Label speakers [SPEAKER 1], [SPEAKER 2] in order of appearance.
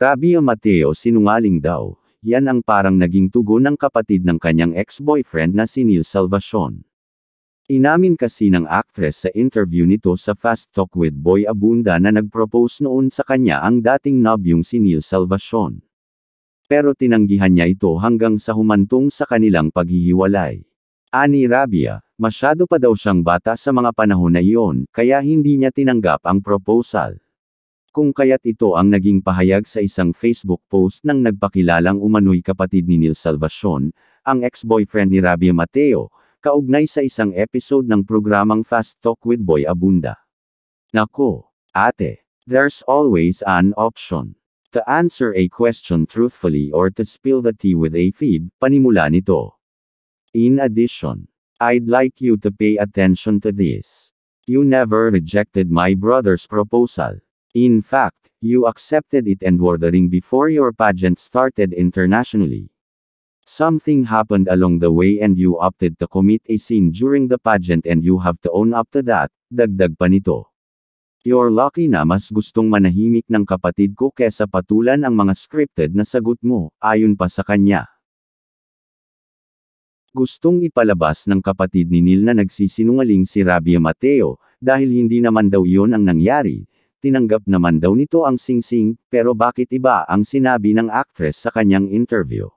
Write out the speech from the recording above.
[SPEAKER 1] Rabia Mateo sinungaling daw, yan ang parang naging tugo ng kapatid ng kanyang ex-boyfriend na si Neil Salvacion. Inamin kasi ng actress sa interview nito sa Fast Talk with Boy Abunda na nagpropose noon sa kanya ang dating nobyong si Neil Salvacion. Pero tinanggihan niya ito hanggang sa humantong sa kanilang paghihiwalay. Ani Rabia, masyado pa daw siyang bata sa mga panahon na iyon, kaya hindi niya tinanggap ang proposal. Kung kaya't ito ang naging pahayag sa isang Facebook post ng nagpakilalang umano'y kapatid ni Neil Salvacion, ang ex-boyfriend ni Rabia Mateo, kaugnay sa isang episode ng programang Fast Talk with Boy Abunda. Nako, ate, there's always an option. To answer a question truthfully or to spill the tea with a fib, panimula nito. In addition, I'd like you to pay attention to this. You never rejected my brother's proposal. In fact, you accepted it and wore the ring before your pageant started internationally. Something happened along the way and you opted to commit a sin during the pageant and you have to own up to that, dagdag pa nito. You're lucky na mas gustong manahimik ng kapatid ko kesa patulan ang mga scripted na sagot mo, ayon pa sa kanya. Gustong ipalabas ng kapatid ni Neil na nagsisinungaling si Rabia Mateo, dahil hindi naman daw yon ang nangyari, tinanggap naman daw nito ang singsing, pero bakit iba ang sinabi ng actress sa kanyang interview?